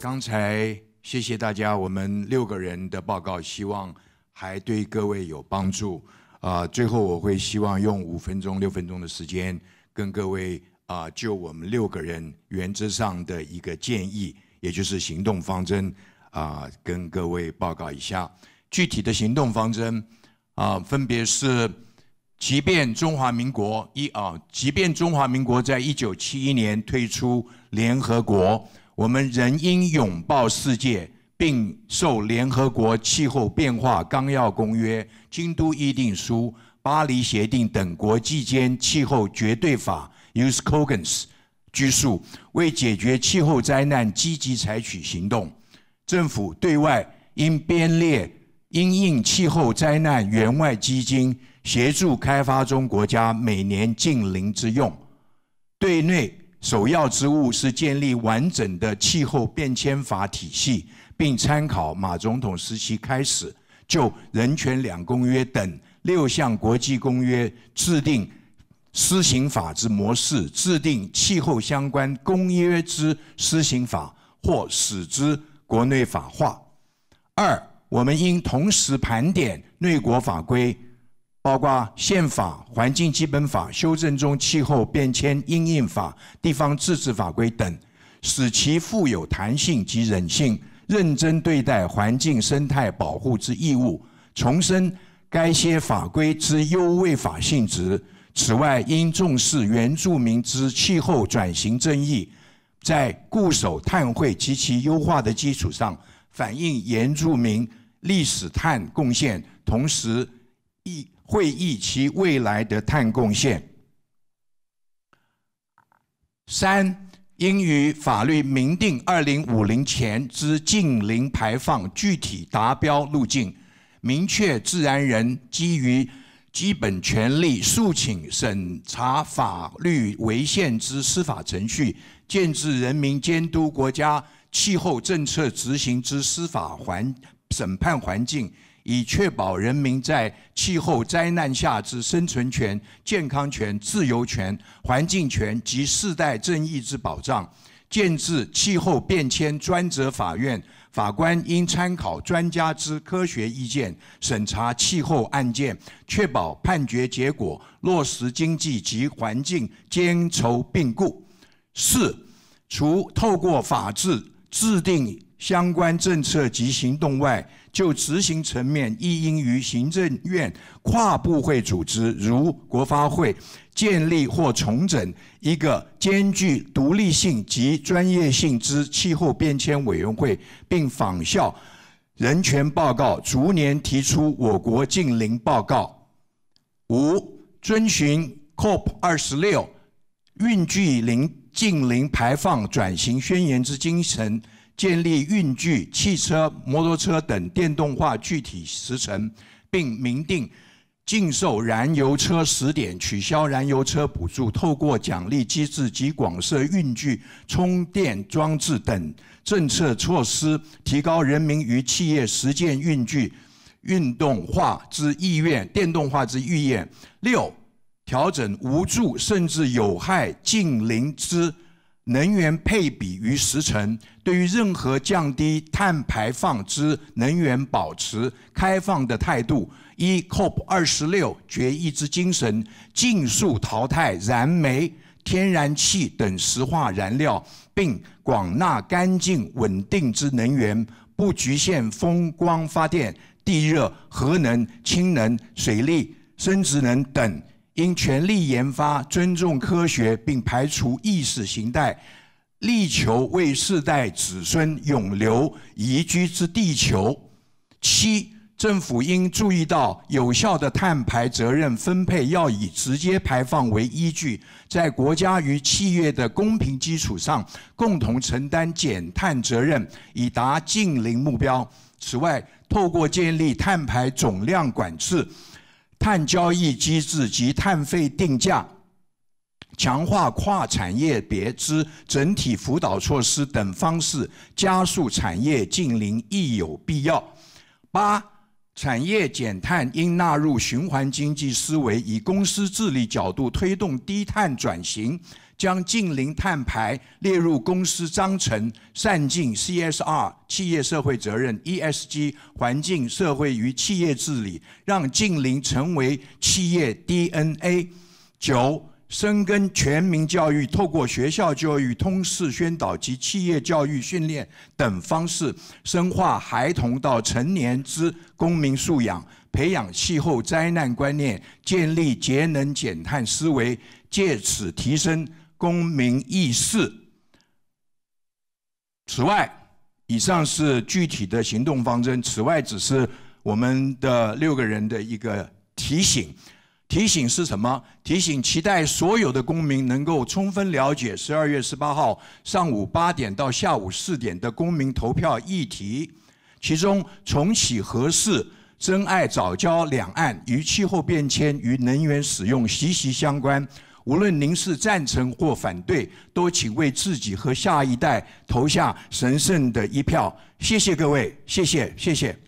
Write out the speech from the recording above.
刚才谢谢大家，我们六个人的报告，希望还对各位有帮助啊。最后，我会希望用五分钟、六分钟的时间，跟各位啊，就我们六个人原则上的一个建议，也就是行动方针啊，跟各位报告一下具体的行动方针啊，分别是。即便中华民国一啊，即便中华民国在一九七一年推出联合国，我们仍应拥抱世界，并受联合国气候变化纲要公约、京都议定书、巴黎协定等国际间气候绝对法 （U.S.Cogens） e 拘束，为解决气候灾难积极采取行动。政府对外应编列。因应气候灾难援外基金协助开发中国家每年近零之用，对内首要之务是建立完整的气候变迁法体系，并参考马总统时期开始就人权两公约等六项国际公约制定施行法治模式，制定气候相关公约之施行法或使之国内法化。二。我们应同时盘点内国法规，包括宪法、环境基本法、修正中气候变迁应应法、地方自治法规等，使其富有弹性及人性，认真对待环境生态保护之义务。重申该些法规之优位法性质。此外，应重视原住民之气候转型争议，在固守碳汇及其优化的基础上。反映原住民历史碳贡献，同时亦会议其未来的碳贡献。三，应于法律明定二零五零前之近零排放具体达标路径，明确自然人基于基本权利诉请审查法律违宪之司法程序，建制人民监督国家。气候政策执行之司法环审判环境，以确保人民在气候灾难下之生存权、健康权、自由权、环境权及世代正义之保障。建制气候变迁专责法院，法官应参考专家之科学意见，审查气候案件，确保判决结果落实经济及环境兼筹并顾。四，除透过法治。制定相关政策及行动外，就执行层面亦应于行政院跨部会组织，如国发会，建立或重整一个兼具独立性及专业性之气候变迁委员会，并仿效人权报告，逐年提出我国近邻报告。五、遵循 COP 二十六，运具零。近零排放转型宣言之精神，建立运具、汽车、摩托车等电动化具体时程，并明定禁售燃油车时点、取消燃油车补助，透过奖励机制及广设运具充电装置等政策措施，提高人民与企业实践运具运动化之意愿、电动化之意愿。六调整无助甚至有害近邻之能源配比与时程，对于任何降低碳排放之能源，保持开放的态度。依 COP 二十六决议之精神，尽速淘汰燃煤、天然气等石化燃料，并广纳干净稳定之能源，不局限风光发电、地热、核能、氢能、水利、生殖能等。应全力研发，尊重科学，并排除意识形态，力求为世代子孙永留宜居之地球。七，政府应注意到有效的碳排责任分配要以直接排放为依据，在国家与企业的公平基础上，共同承担减碳责任，以达近零目标。此外，透过建立碳排总量管制。碳交易机制及碳费定价，强化跨产业别之整体辅导措施等方式，加速产业近零亦有必要。八。产业减碳应纳入循环经济思维，以公司治理角度推动低碳转型，将近零碳排列入公司章程，善尽 CSR 企业社会责任 ESG 环境、社会与企业治理，让近零成为企业 DNA。九。深耕全民教育，透过学校教育、通识宣导及企业教育训练等方式，深化孩童到成年之公民素养，培养气候灾难观念，建立节能减碳思维，借此提升公民意识。此外，以上是具体的行动方针。此外，只是我们的六个人的一个提醒。提醒是什么？提醒期待所有的公民能够充分了解十二月十八号上午八点到下午四点的公民投票议题，其中重启核四、真爱早教两岸与气候变迁与能源使用息息相关。无论您是赞成或反对，都请为自己和下一代投下神圣的一票。谢谢各位，谢谢，谢谢。